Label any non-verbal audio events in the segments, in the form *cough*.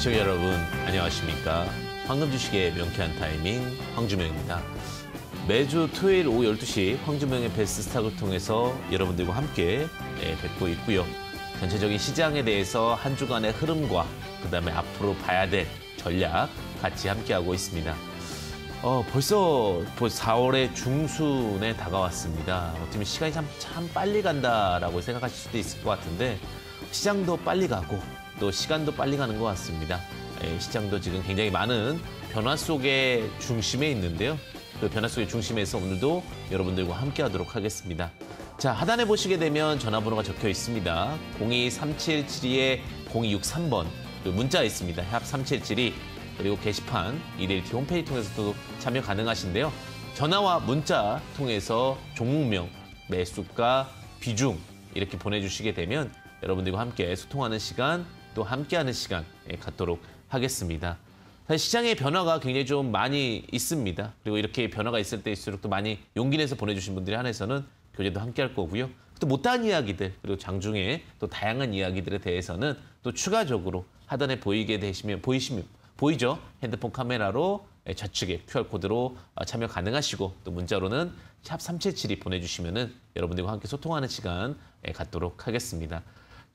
시청자 여러분 안녕하십니까. 황금 주식의 명쾌한 타이밍 황주명입니다. 매주 토요일 오후 12시 황주명의 베스트스탁을 통해서 여러분들과 함께 네, 뵙고 있고요. 전체적인 시장에 대해서 한 주간의 흐름과 그다음에 앞으로 봐야 될 전략 같이 함께하고 있습니다. 어, 벌써 4월의 중순에 다가왔습니다. 어떻게 보면 시간이 참, 참 빨리 간다라고 생각하실 수도 있을 것 같은데 시장도 빨리 가고 또 시간도 빨리 가는 것 같습니다. 예, 시장도 지금 굉장히 많은 변화 속의 중심에 있는데요. 그 변화 속의 중심에서 오늘도 여러분들과 함께 하도록 하겠습니다. 자, 하단에 보시게 되면 전화번호가 적혀 있습니다. 0 2 3 7 7 2 0 6 3번 문자 있습니다. 샵3772 그리고 게시판 이데일티 홈페이지 통해서도 참여 가능하신데요. 전화와 문자 통해서 종목명, 매수가, 비중 이렇게 보내주시게 되면 여러분들과 함께 소통하는 시간 또 함께하는 시간 예, 갖도록 하겠습니다. 사실 시장의 변화가 굉장히 좀 많이 있습니다. 그리고 이렇게 변화가 있을 때일수록 또 많이 용기 내서 보내주신 분들이 한해서는 교재도 함께할 거고요. 또 못다한 이야기들 그리고 장중에 또 다양한 이야기들에 대해서는 또 추가적으로 하단에 보이게 되시면 보이시면 보이죠? 핸드폰 카메라로 예, 좌측에 QR코드로 어, 참여 가능하시고 또 문자로는 샵 377이 보내주시면 은 여러분들과 함께 소통하는 시간 예, 갖도록 하겠습니다.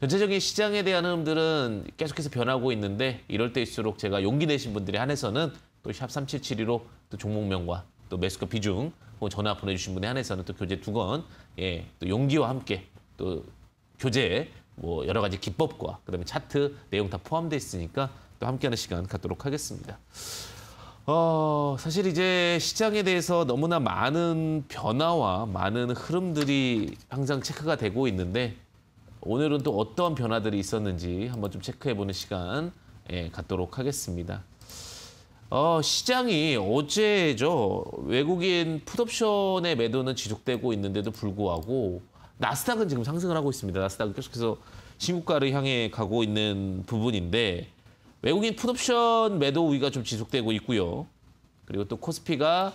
전체적인 시장에 대한 흐름들은 계속해서 변하고 있는데 이럴 때일수록 제가 용기 내신 분들에 한해서는 또샵 3772로 또 종목명과 또 매수가 비중 혹 뭐 전화 보내주신 분에 한해서는 또 교재 두 권, 예, 또 용기와 함께 또 교재 뭐 여러 가지 기법과 그다음에 차트 내용 다 포함돼 있으니까 또 함께하는 시간 갖도록 하겠습니다. 어, 사실 이제 시장에 대해서 너무나 많은 변화와 많은 흐름들이 항상 체크가 되고 있는데 오늘은 또 어떤 변화들이 있었는지 한번 좀 체크해보는 시간 예, 갖도록 하겠습니다. 어, 시장이 어제죠. 외국인 풋옵션의 매도는 지속되고 있는데도 불구하고 나스닥은 지금 상승을 하고 있습니다. 나스닥은 계속해서 신고가를 향해 가고 있는 부분인데 외국인 풋옵션 매도 우위가 좀 지속되고 있고요. 그리고 또 코스피가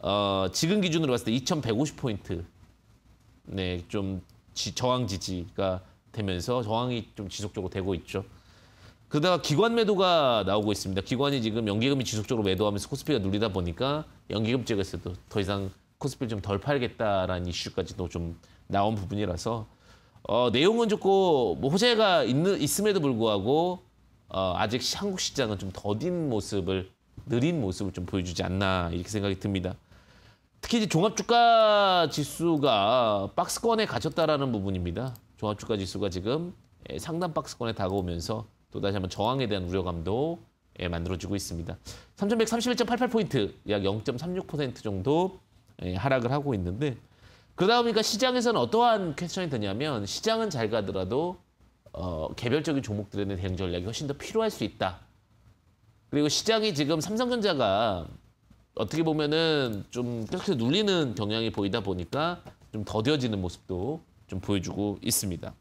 어, 지금 기준으로 봤을 때 2,150포인트 네, 좀 지, 저항 지지가 되면서 저항이 좀 지속적으로 되고 있죠. 그러다가 기관 매도가 나오고 있습니다. 기관이 지금 연기금이 지속적으로 매도하면서 코스피가 눌리다 보니까 연기금 쪽에서도 더 이상 코스피를 좀 덜 팔겠다라는 이슈까지도 좀 나온 부분이라서 어, 내용은 좋고 뭐 호재가 있는, 있음에도 불구하고 어, 아직 한국 시장은 좀 더딘 모습을 느린 모습을 좀 보여주지 않나 이렇게 생각이 듭니다. 특히 이제 종합주가 지수가 박스권에 갇혔다라는 부분입니다. 종합주가 지수가 지금 예, 상단 박스권에 다가오면서 또 다시 한번 저항에 대한 우려감도 예, 만들어지고 있습니다. 3,131.88포인트, 약 0.36% 정도 예, 하락을 하고 있는데 그 그러다 보니까 시장에서는 어떠한 퀘스천이 되냐면 시장은 잘 가더라도 어, 개별적인 종목들에 대한 대응 전략이 훨씬 더 필요할 수 있다. 그리고 시장이 지금 삼성전자가 어떻게 보면은 좀 계속해서 눌리는 경향이 보이다 보니까 좀 더뎌지는 모습도 좀 보여주고 있습니다.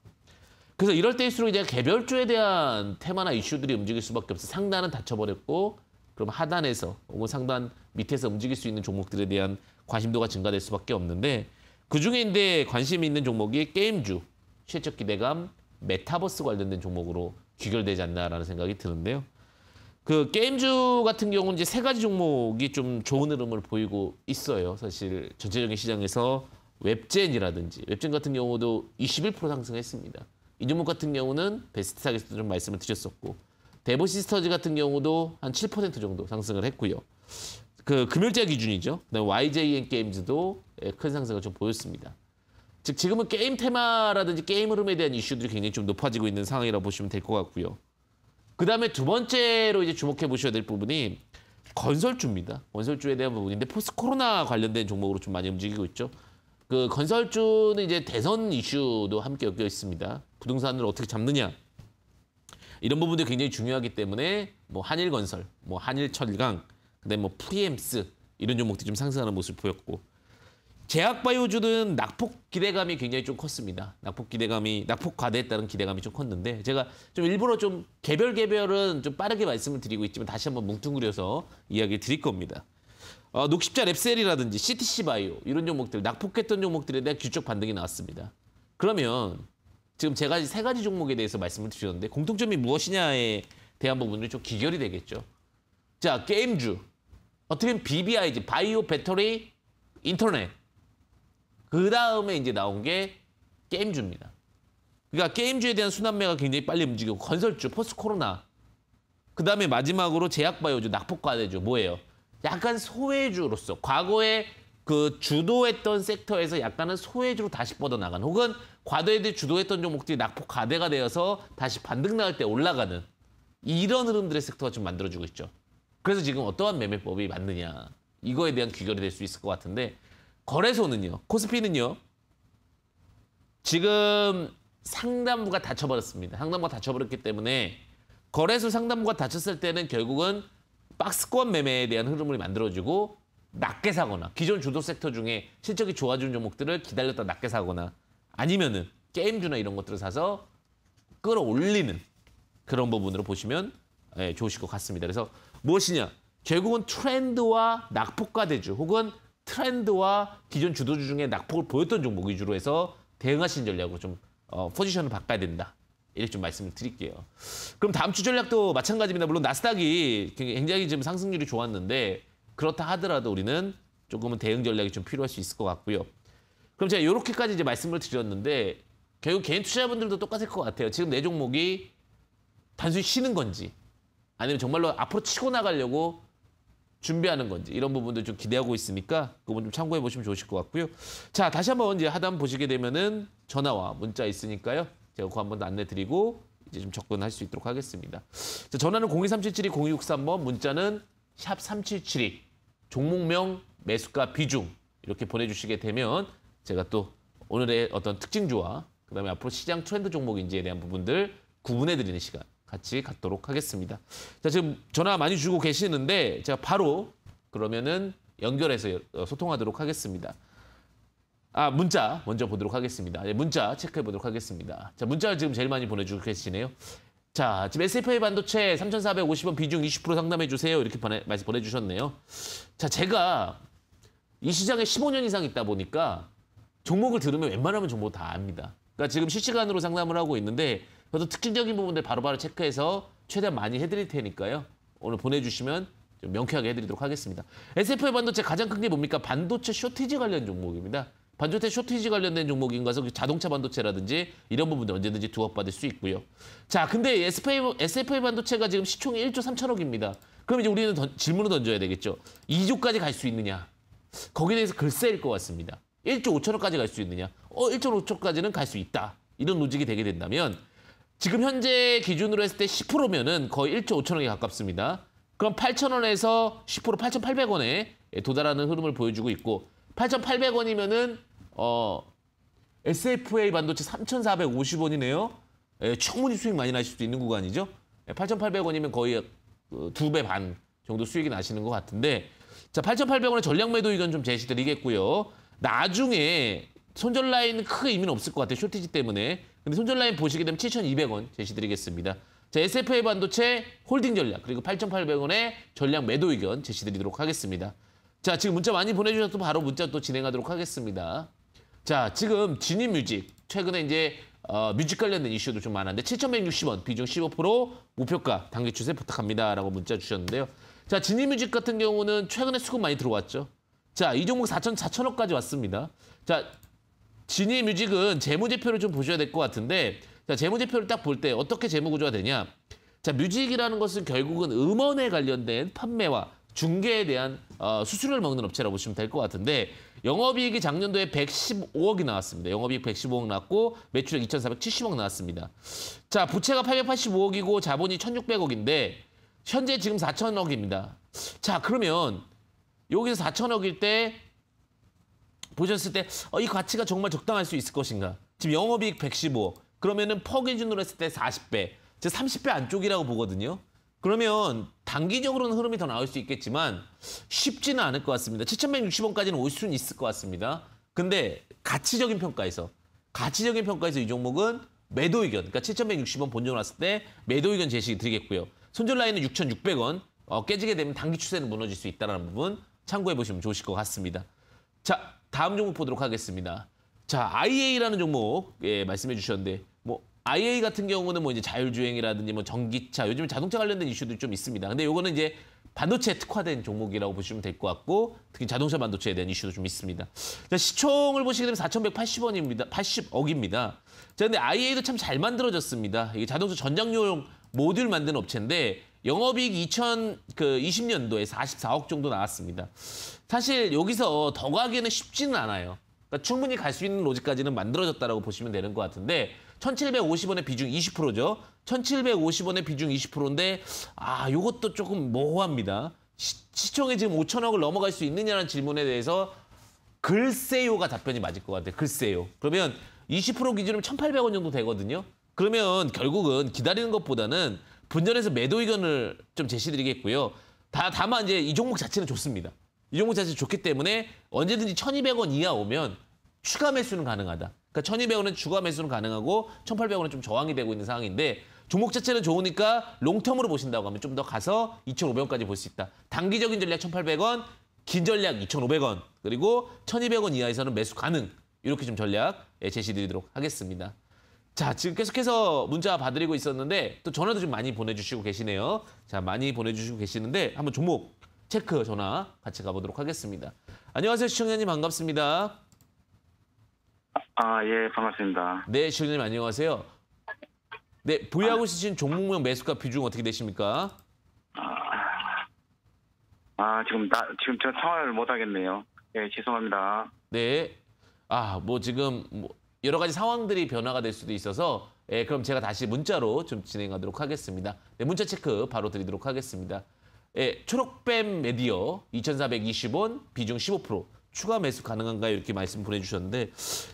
그래서 이럴 때일수록 이제 개별주에 대한 테마나 이슈들이 움직일 수밖에 없어 상단은 닫혀버렸고 그럼 하단에서 혹은 상단 밑에서 움직일 수 있는 종목들에 대한 관심도가 증가될 수밖에 없는데 그중에 인데 관심이 있는 종목이 게임주, 최적 기대감, 메타버스 관련된 종목으로 귀결되지 않나라는 생각이 드는데요. 그 게임주 같은 경우는 이제 세 가지 종목이 좀 좋은 흐름을 보이고 있어요. 사실 전체적인 시장에서 웹젠이라든지 웹젠 같은 경우도 21% 상승했습니다. 이 종목 같은 경우는 베스트탁에서도 좀 말씀을 드렸었고 데보시스터즈 같은 경우도 한 7% 정도 상승을 했고요. 그 금요일자 기준이죠. 그다음 YJN 게임즈도 예, 큰 상승을 좀 보였습니다. 즉 지금은 게임 테마라든지 게임 흐름에 대한 이슈들이 굉장히 좀 높아지고 있는 상황이라고 보시면 될 것 같고요. 그다음에 두 번째로 이제 주목해 보셔야 될 부분이 건설주입니다. 건설주에 대한 부분인데 포스 코로나 관련된 종목으로 좀 많이 움직이고 있죠. 그 건설주는 이제 대선 이슈도 함께 엮여 있습니다. 부동산을 어떻게 잡느냐 이런 부분들이 굉장히 중요하기 때문에 뭐 한일건설, 뭐 한일철강, 그다음에 뭐 프리엠스 이런 종목들이 좀 상승하는 모습을 보였고 제약바이오주는 낙폭 기대감이 굉장히 좀 컸습니다. 낙폭 기대감이 낙폭 과대에 따른 기대감이 좀 컸는데 제가 좀 일부러 좀 개별 개별은 좀 빠르게 말씀을 드리고 있지만 다시 한번 뭉뚱그려서 이야기를 드릴 겁니다. 어, 녹십자 랩셀이라든지 CTC 바이오 이런 종목들 낙폭했던 종목들에 대한 규적 반등이 나왔습니다. 그러면 지금 제가 세 가지 종목에 대해서 말씀을 드렸는데 공통점이 무엇이냐에 대한 부분들좀 기결이 되겠죠. 자 게임주 어떻게 보면 BBIG 바이오 배터리 인터넷 그 다음에 이제 나온 게 게임주입니다. 그러니까 게임주에 대한 순환매가 굉장히 빨리 움직이고 건설주, 포스트 코로나. 그 다음에 마지막으로 제약바이오주, 낙폭과대주 뭐예요? 약간 소외주로서 과거에 그 주도했던 섹터에서 약간은 소외주로 다시 뻗어나간 혹은 과도에 주도했던 종목들이 낙폭 과대가 되어서 다시 반등 나갈때 올라가는 이런 흐름들의 섹터가 좀 만들어지고 있죠. 그래서 지금 어떠한 매매법이 맞느냐 이거에 대한 귀결이 될 수 있을 것 같은데 거래소는요. 코스피는요. 지금 상담부가 닫혀버렸습니다. 상담부가 닫혀버렸기 때문에 거래소 상담부가 닫혔을 때는 결국은 박스권 매매에 대한 흐름을 만들어주고 낮게 사거나 기존 주도 섹터 중에 실적이 좋아지는 종목들을 기다렸다 낮게 사거나 아니면은 게임주나 이런 것들을 사서 끌어올리는 그런 부분으로 보시면 예, 좋으실 것 같습니다. 그래서 무엇이냐? 결국은 트렌드와 낙폭과 대주 혹은 트렌드와 기존 주도주 중에 낙폭을 보였던 종목 위주로 해서 대응하신 전략으로 좀 어, 포지션을 바꿔야 된다. 이렇게 좀 말씀을 드릴게요. 그럼 다음 주 전략도 마찬가지입니다. 물론 나스닥이 굉장히 지금 상승률이 좋았는데 그렇다 하더라도 우리는 조금은 대응 전략이 좀 필요할 수 있을 것 같고요. 그럼 제가 이렇게까지 이제 말씀을 드렸는데 결국 개인 투자자분들도 똑같을 것 같아요. 지금 내 종목이 단순히 쉬는 건지 아니면 정말로 앞으로 치고 나가려고 준비하는 건지 이런 부분도 좀 기대하고 있으니까 그 부분 좀 참고해 보시면 좋으실 것 같고요. 자 다시 한번 이제 하단 보시게 되면은 전화와 문자 있으니까요. 제가 그거 한 번 더 안내 드리고 이제 좀 접근할 수 있도록 하겠습니다. 자, 전화는 0 2 3 7 7 0 6 3번 문자는 샵 3772 종목명 매수가 비중 이렇게 보내주시게 되면 제가 또 오늘의 어떤 특징주와 그다음에 앞으로 시장 트렌드 종목인지에 대한 부분들 구분해 드리는 시간 같이 갖도록 하겠습니다. 자, 지금 전화 많이 주고 계시는데 제가 바로 그러면은 연결해서 어, 소통하도록 하겠습니다. 아, 문자 먼저 보도록 하겠습니다. 예, 문자 체크해 보도록 하겠습니다. 자, 문자를 지금 제일 많이 보내주고 계시네요. 자, 지금 SFA 반도체 3,450원 비중 20% 상담해 주세요. 이렇게 보내, 말씀 보내주셨네요. 자, 제가 이 시장에 15년 이상 있다 보니까 종목을 들으면 웬만하면 정보 다 압니다. 그러니까 지금 실시간으로 상담을 하고 있는데 저도 특징적인 부분들 바로바로 체크해서 최대한 많이 해드릴 테니까요. 오늘 보내주시면 좀 명쾌하게 해드리도록 하겠습니다. SF의 반도체 가장 큰 게 뭡니까? 반도체 쇼티지 관련 종목입니다. 반도체 쇼티지 관련된 종목인 가서 그 자동차 반도체라든지 이런 부분들 언제든지 두각받을 수 있고요. 자, 근데 SFA, SFA 반도체가 지금 시총이 1조 3천억입니다. 그럼 이제 우리는 던, 질문을 던져야 되겠죠. 2조까지 갈 수 있느냐? 거기에 대해서 글쎄일 것 같습니다. 1조 5천억까지 갈 수 있느냐? 어, 1조 5천억까지는 갈 수 있다. 이런 로직이 되게 된다면 지금 현재 기준으로 했을 때 10%면은 거의 1조 5천억에 가깝습니다. 그럼 8천원에서 10% 8,800원에 도달하는 흐름을 보여주고 있고 8,800원이면은 어 SFA 반도체 3,450원이네요. 예, 충분히 수익 많이 나실 수 있는 구간이죠. 예, 8,800원이면 거의 어, 두배 반 정도 수익이 나시는 것 같은데 자8 8 0 0원에 전략 매도 의견 좀 제시드리겠고요. 나중에 손절 라인은 크게 의미는 없을 것 같아요. 쇼티지 때문에. 근데 손절라인 보시게 되면 7,200원 제시드리겠습니다. 자, SFA 반도체 홀딩 전략 그리고 8,800원의 전략 매도 의견 제시드리도록 하겠습니다. 자, 지금 문자 많이 보내주셔서 바로 문자 또 진행하도록 하겠습니다. 자, 지금 진입 뮤직 최근에 이제 어, 뮤직 관련된 이슈도 좀 많았는데 7,160원 비중 15% 우표가 단기 추세 부탁합니다라고 문자 주셨는데요. 자, 진입 뮤직 같은 경우는 최근에 수급 많이 들어왔죠. 자, 이 종목 4,000, 4천억까지 왔습니다. 자, 지니 뮤직은 재무제표를 좀 보셔야 될 것 같은데 자, 재무제표를 딱 볼 때 어떻게 재무구조가 되냐. 자, 뮤직이라는 것은 결국은 음원에 관련된 판매와 중개에 대한 어, 수수료를 먹는 업체라고 보시면 될 것 같은데 영업이익이 작년도에 115억이 나왔습니다. 영업이익 115억 나왔고 매출액 2,470억 나왔습니다. 자 부채가 885억이고 자본이 1,600억인데 현재 지금 4,000억입니다. 자 그러면 여기서 4,000억일 때 보셨을 때이 어, 가치가 정말 적당할 수 있을 것인가? 지금 영업이익 115, 그러면은 퍼 기준으로 했을 때 40배, 제 30배 안쪽이라고 보거든요. 그러면 단기적으로는 흐름이 더 나올 수 있겠지만 쉽지는 않을 것 같습니다. 7,160원까지는 올 수는 있을 것 같습니다. 근데 가치적인 평가에서 가치적인 평가에서 이 종목은 매도 의견, 그러니까 7,160원 본전 왔을 때 매도 의견 제시 드리겠고요. 손절 라인은 6,600원, 어, 깨지게 되면 단기 추세는 무너질 수 있다는 부분 참고해 보시면 좋으실 것 같습니다. 자, 다음 종목 보도록 하겠습니다. 자, IA라는 종목 예, 말씀해 주셨는데 뭐 IA 같은 경우는 뭐 이제 자율주행이라든지 뭐 전기차 요즘 자동차 관련된 이슈도 좀 있습니다. 근데 요거는 이제 반도체에 특화된 종목이라고 보시면 될 것 같고 특히 자동차 반도체에 대한 이슈도 좀 있습니다. 자, 시총을 보시게 되면 4,180원입니다. 80억입니다. 자, 근데 IA도 참 잘 만들어졌습니다. 이게 자동차 전장용 모듈 만드는 업체인데 영업이익 2020년도에 그 44억 정도 나왔습니다. 사실 여기서 더 가기는 쉽지는 않아요. 그러니까 충분히 갈 수 있는 로직까지는 만들어졌다라고 보시면 되는 것 같은데 1,750원의 비중 20%죠. 1,750원의 비중 20%인데 아, 요것도 조금 모호합니다. 시, 청에 지금 5천억을 넘어갈 수 있느냐는 질문에 대해서 글쎄요가 답변이 맞을 것 같아요. 글쎄요. 그러면 20%기준으로 1,800원 정도 되거든요. 그러면 결국은 기다리는 것보다는 분전해서 매도 의견을 좀 제시드리겠고요. 다, 다만 이제 이 종목 자체는 좋습니다. 이 종목 자체 좋기 때문에 언제든지 1200원 이하 오면 추가 매수는 가능하다. 그러니까 1200원은 추가 매수는 가능하고 1800원은 좀 저항이 되고 있는 상황인데 종목 자체는 좋으니까 롱텀으로 보신다고 하면 좀 더 가서 2500원까지 볼 수 있다. 단기적인 전략 1800원, 긴 전략 2500원, 그리고 1200원 이하에서는 매수 가능. 이렇게 좀 전략 예, 제시드리도록 하겠습니다. 자, 지금 계속해서 문자 받드리고 있었는데 또 전화도 좀 많이 보내주시고 계시네요. 자, 많이 보내주시고 계시는데 한번 종목 체크 전화 같이 가보도록 하겠습니다. 안녕하세요, 시청자님 반갑습니다. 아, 예, 반갑습니다. 네, 시청자님 안녕하세요. 네, 보유하고 있으신 종목명 매수가 비중 어떻게 되십니까? 아, 아 지금 나 지금 저 통화를 못 하겠네요. 예, 죄송합니다. 네. 아, 뭐 지금 뭐 여러 가지 상황들이 변화가 될 수도 있어서 예, 그럼 제가 다시 문자로 좀 진행하도록 하겠습니다. 네, 문자 체크 바로 드리도록 하겠습니다. 예, 초록뱀 메디어 2,420원 비중 15% 추가 매수 가능한가요? 이렇게 말씀 보내주셨는데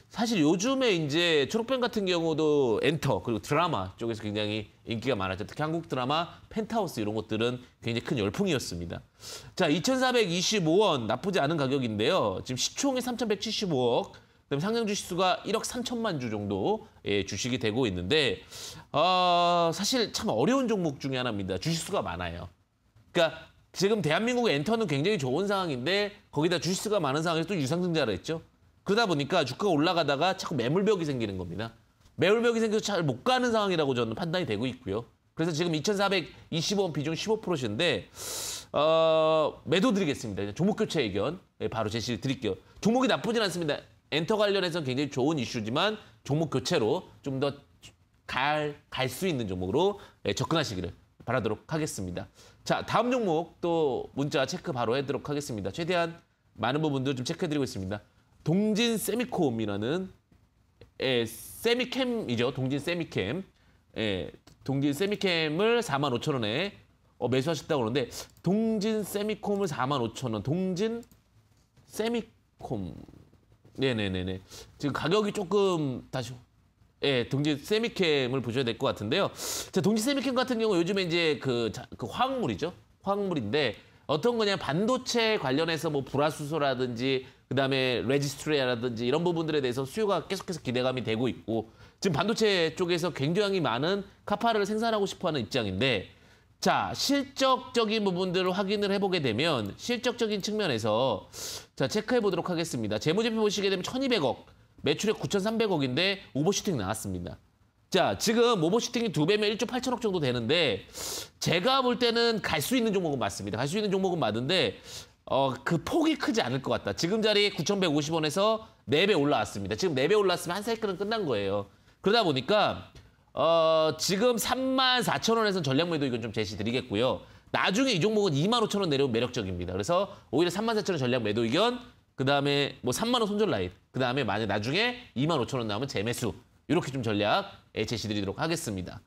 사실 요즘에 이제 초록뱀 같은 경우도 엔터 그리고 드라마 쪽에서 굉장히 인기가 많았죠. 특히 한국 드라마 펜트하우스 이런 것들은 굉장히 큰 열풍이었습니다. 자, 2,425원 나쁘지 않은 가격인데요. 지금 시총이 3,175억 그다음 상장 주식수가 1억 3천만 주 정도 예, 주식이 되고 있는데 어, 사실 참 어려운 종목 중에 하나입니다. 주식수가 많아요. 그러니까 지금 대한민국의 엔터는 굉장히 좋은 상황인데 거기다 주식수가 많은 상황에서 또 유상증자를 했죠. 그러다 보니까 주가가 올라가다가 자꾸 매물벽이 생기는 겁니다. 매물벽이 생겨서 잘 못 가는 상황이라고 저는 판단이 되고 있고요. 그래서 지금 2,420원 비중 15%인데 어, 매도 드리겠습니다. 종목 교체 의견 예, 바로 제시 드릴게요. 종목이 나쁘진 않습니다. 엔터 관련해서는 굉장히 좋은 이슈지만 종목 교체로 좀 더 갈 갈 수 있는 종목으로 예, 접근하시기를 바라도록 하겠습니다. 자, 다음 종목 또 문자 체크 바로 해도록 하겠습니다. 최대한 많은 부분도 좀 체크해드리고 있습니다. 동진 세미콤이라는 에, 예, 세미캠이죠. 동진 세미캠. 에, 예, 동진 세미캠을 4만 5천 원에 어, 매수하셨다고 그러는데 동진 세미콤을 4만 5천 원, 동진 세미콤 네네네네. 지금 가격이 조금 다시 예, 동지 세미캠을 보셔야 될 것 같은데요. 자, 동지 세미캠 같은 경우 요즘에 이제 그, 자, 그 화학물이죠. 화학물인데 어떤 거냐 반도체 관련해서 뭐 불화수소라든지 그다음에 레지스트레아라든지 이런 부분들에 대해서 수요가 계속해서 기대감이 되고 있고 지금 반도체 쪽에서 굉장히 많은 카파를 생산하고 싶어하는 입장인데 자, 실적적인 부분들을 확인을 해보게 되면 실적적인 측면에서 자 체크해 보도록 하겠습니다. 재무제표 보시게 되면 1200억, 매출액 9300억인데 오버슈팅 나왔습니다. 자, 지금 오버슈팅이 두 배면 1조 8천억 정도 되는데 제가 볼 때는 갈 수 있는 종목은 맞습니다. 갈 수 있는 종목은 맞는데 어, 그 폭이 크지 않을 것 같다. 지금 자리 에 9,150원에서 4배 올라왔습니다. 지금 4배 올랐으면 한 사이클은 끝난 거예요. 그러다 보니까 어, 지금 3만 4천 원에서 전략매도 이건 좀 제시드리겠고요. 나중에 이 종목은 2만 5천 원 내려오면 매력적입니다. 그래서 오히려 3만 4천 원 전략 매도 의견, 그 다음에 뭐 3만 원 손절 라인, 그 다음에 만약 나중에 2만 5천 원 나오면 재매수 이렇게 좀 전략 제시드리도록 하겠습니다.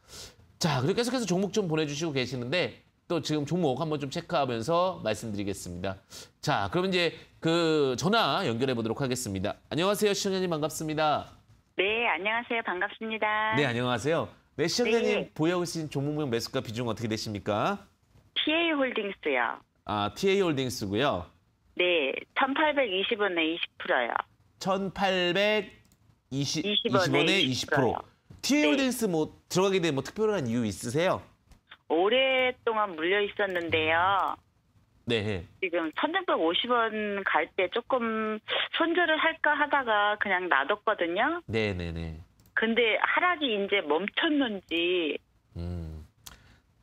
자, 그리고 계속해서 종목 좀 보내주시고 계시는데 또 지금 종목 한번 좀 체크하면서 말씀드리겠습니다. 자, 그럼 이제 그 전화 연결해 보도록 하겠습니다. 안녕하세요, 시청자님 반갑습니다. 안녕하세요. 반갑습니다. 네, 안녕하세요. 네, 시청자님 네. 보유하고 계신 종목명 매수가 비중 어떻게 되십니까? TA 홀딩스요. 아, TA 홀딩스고요. 네, 1,820원에 20%요. 1,820 20원에 20%. 20%. TA 네. 홀딩스 뭐 들어가게 된 뭐 특별한 이유 있으세요? 오랫동안 물려 있었는데요. 네. 지금 1,150원 갈 때 조금 손절을 할까 하다가 그냥 놔뒀거든요. 네네네. 네, 네. 근데 하락이 이제 멈췄는지. 음.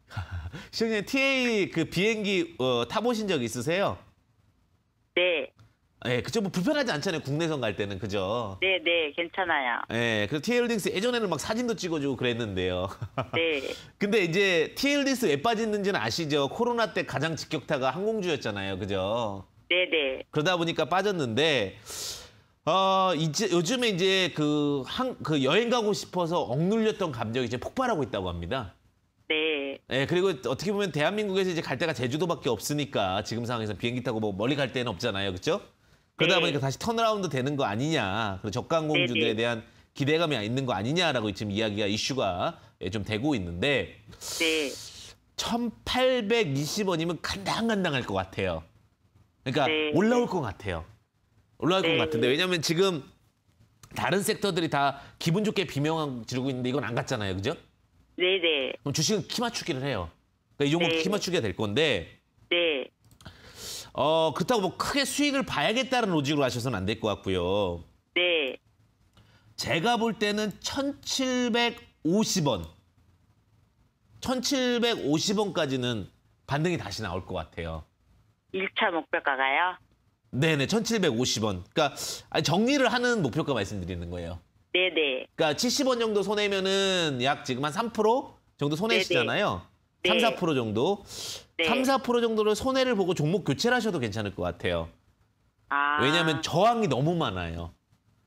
*laughs* 시장님 TA 그 비행기 어, 타보신 적 있으세요? 네. 예, 그쵸. 뭐 불편하지 않잖아요. 국내선 갈 때는 그죠. 네, 네, 괜찮아요. 예, 그래서 TL딩스 예전에는 막 사진도 찍어주고 그랬는데요. *laughs* 네. 근데 이제 TL딩스 왜 빠졌는지는 아시죠? 코로나 때 가장 직격타가 항공주였잖아요. 그죠? 네, 네. 그러다 보니까 빠졌는데 어, 이제 요즘에 이제 그, 한, 그 여행 가고 싶어서 억눌렸던 감정이 이제 폭발하고 있다고 합니다. 네. 예, 그리고 어떻게 보면 대한민국에서 이제 갈 데가 제주도밖에 없으니까 지금 상황에서 비행기 타고 뭐 멀리 갈 데는 없잖아요. 그렇죠? 그러다 네. 보니까 다시 턴라운드 어 되는 거 아니냐. 그리고 네, 공주들에 네. 대한 기대감이 있는 거 아니냐라고 지금 이야기가 이슈가 예, 좀 되고 있는데 네. 1,820원이면 간당간당할 것 같아요. 그러니까 네. 올라올 것 같아요. 올라올 네. 것 같은데 왜냐하면 지금 다른 섹터들이 다 기분 좋게 비명을 지르고 있는데 이건 안 갔잖아요, 그죠? 네네. 그럼 주식은 키 맞추기를 해요. 그러니까 이 종목 네. 키 맞추기가 될 건데 네. 어, 그렇다고 뭐 크게 수익을 봐야겠다는 로직으로 하셔서는 안 될 것 같고요. 네. 제가 볼 때는 1,750원. 1,750원까지는 반등이 다시 나올 것 같아요. 1차 목표가가요? 네네, 1,750원. 그러니까 정리를 하는 목표가 말씀드리는 거예요. 네네. 그러니까 70원 정도 손해면은 약 지금 한 3% 정도 손해시잖아요. 네네. 3, 4% 정도. 네. 3, 4% 정도를 손해를 보고 종목 교체를 하셔도 괜찮을 것 같아요. 아. 왜냐하면 저항이 너무 많아요.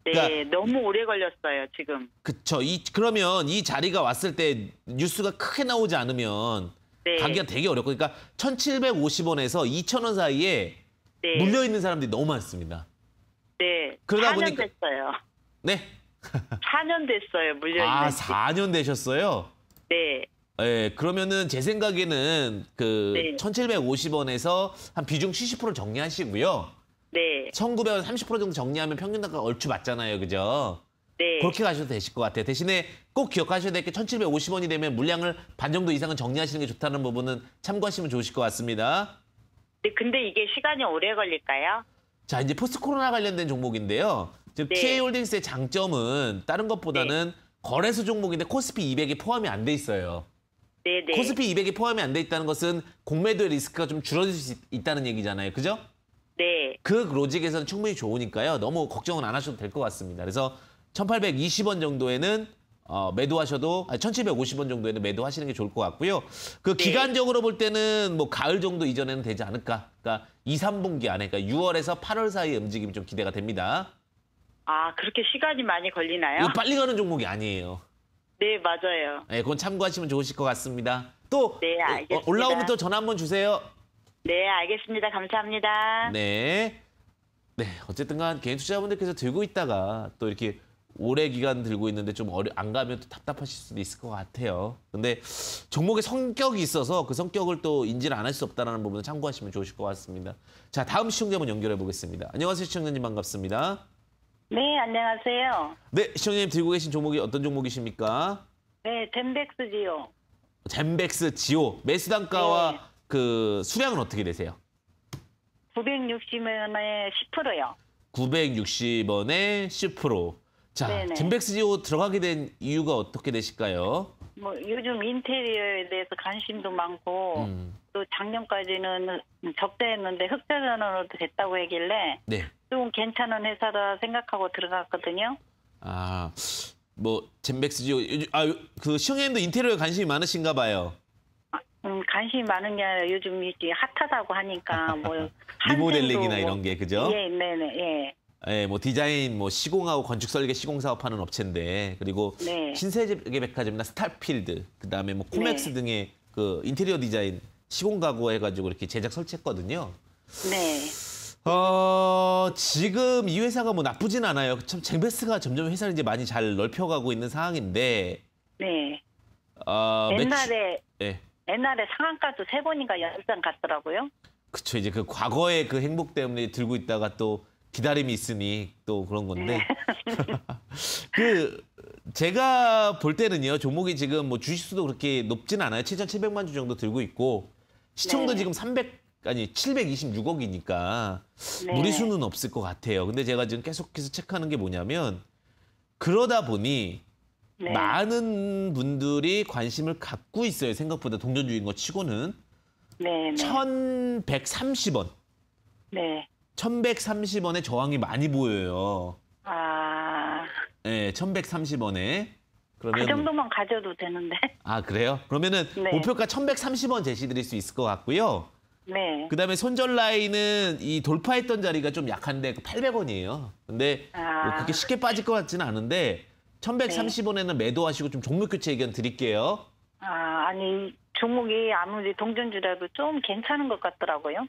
네, 그러니까, 너무 오래 걸렸어요, 지금. 그쵸. 이, 그러면 이 자리가 왔을 때 뉴스가 크게 나오지 않으면 네. 가기가 되게 어렵고 그러니까 1,750원에서 2,000원 사이에 네. 물려 있는 사람들이 너무 많습니다. 네. 그러다 4년 보니까 됐어요. 네. 4년 됐어요, 물려 있는. 아, 4년 되셨어요? 네. 예, 그러면은 제 생각에는 그 네. 1,750원에서 한 비중 70% 정리하시고요. 네. 1 9 30% 정도 정리하면 평균 단가 얼추 맞잖아요. 그죠? 네. 그렇게 가셔도 되실 것 같아요. 대신에 꼭 기억하셔야 될 게 1,750원이 되면 물량을 반 정도 이상은 정리하시는 게 좋다는 부분은 참고하시면 좋으실 것 같습니다. 네, 근데 이게 시간이 오래 걸릴까요? 자, 이제 포스트 코로나 관련된 종목인데요. 지금 네. TA홀딩스의 장점은 다른 것보다는 네. 거래소 종목인데 코스피 200이 포함이 안 돼 있어요. 네네. 네. 코스피 200이 포함이 안 돼 있다는 것은 공매도의 리스크가 좀 줄어들 수 있, 다는 얘기잖아요. 그죠? 네. 그 로직에서는 충분히 좋으니까요. 너무 걱정은 안 하셔도 될 것 같습니다. 그래서 1820원 정도에는 어, 매도하셔도 아니, 1750원 정도에는 매도하시는 게 좋을 것 같고요. 그 네. 기간적으로 볼 때는 뭐 가을 정도 이전에는 되지 않을까. 그러니까 2, 3분기 안에 그러니까 6월에서 8월 사이의 움직임이 좀 기대가 됩니다. 아, 그렇게 시간이 많이 걸리나요? 빨리 가는 종목이 아니에요. 네, 맞아요. 네, 그건 참고하시면 좋으실 것 같습니다. 또 네, 어, 어, 알겠습니다. 올라오면 또 전화 한번 주세요. 네, 알겠습니다. 감사합니다. 네. 네, 어쨌든 간 개인 투자자분들께서 들고 있다가 또 이렇게 오래 기간 들고 있는데 좀 어려, 안 가면 또 답답하실 수도 있을 것 같아요. 근데 종목의 성격이 있어서 그 성격을 또 인지를 안 할 수 없다는 부분을 참고하시면 좋으실 것 같습니다. 자, 다음 시청자분 연결해 보겠습니다. 안녕하세요, 시청자님 반갑습니다. 네, 안녕하세요. 네, 시청자님 들고 계신 종목이 어떤 종목이십니까? 네, 덴백스지오 젠백스 지오 매수 단가와 네. 그 수량은 어떻게 되세요? 960원에 10%요. 960원에 10%. 자, 네네. 젠백스 지오 들어가게 된 이유가 어떻게 되실까요? 뭐 요즘 인테리어에 대해서 관심도 많고 음. 또 작년까지는 적자였는데 흑자 전환으로 됐다고 하길래 네. 좀 괜찮은 회사다 생각하고 들어갔거든요. 아, 뭐 젠백스지 아그 시영님도 인테리어에 관심이 많으신가 봐요. 음, 관심이 많은 게 아니라 요즘 이제 핫하다고 하니까 뭐 *laughs* 리모델링이나 뭐, 이런 게 그죠? 예, 네, 네, 예. 예, 뭐 디자인, 뭐 시공하고 건축 설계, 시공 사업하는 업체인데 그리고 네. 신세계백화점이나 스타필드, 그다음에 뭐 코맥스 네. 등의 그 인테리어 디자인, 시공 가구 해가지고 이렇게 제작 설치했거든요. 네. 어, 지금 이 회사가 뭐 나쁘진 않아요. 참 쟁베스가 점점 회사를 이제 많이 잘 넓혀가고 있는 상황인데. 네. 어, 옛날에 매출... 예. 네. 옛날에 상한가도 세 번인가 연장 갔더라고요. 그쵸 이제 그 과거의 그 행복 때문에 들고 있다가 또 기다림이 있으니 또 그런 건데 네. *laughs* 그 제가 볼 때는요 종목이 지금 뭐 주식수도 그렇게 높진 않아요 7,700만 주 정도 들고 있고 시청도 네. 지금 300 아니 726억이니까 네. 무리수는 없을 것 같아요. 근데 제가 지금 계속해서 체크하는 게 뭐냐면 그러다 보니 네. 많은 분들이 관심을 갖고 있어요. 생각보다 동전주인 거 치고는 네, 네. 1130원. 네. 1130원에 저항이 많이 보여요. 아. 네, 예, 1130원에. 그 그러면 그 정도만 가져도 되는데. 아, 그래요? 그러면은 네. 목표가 1130원 제시드릴 수 있을 것 같고요. 네. 그다음에 손절 라인은 이 돌파했던 자리가 좀 약한데 800원이에요. 그 근데 아. 뭐 그렇게 쉽게 빠질 것 같지는 않은데 1130원에는 매도하시고 좀 종목 교체 의견 드릴게요. 아, 아니 종목이 아무리 동전주라도 좀 괜찮은 것 같더라고요.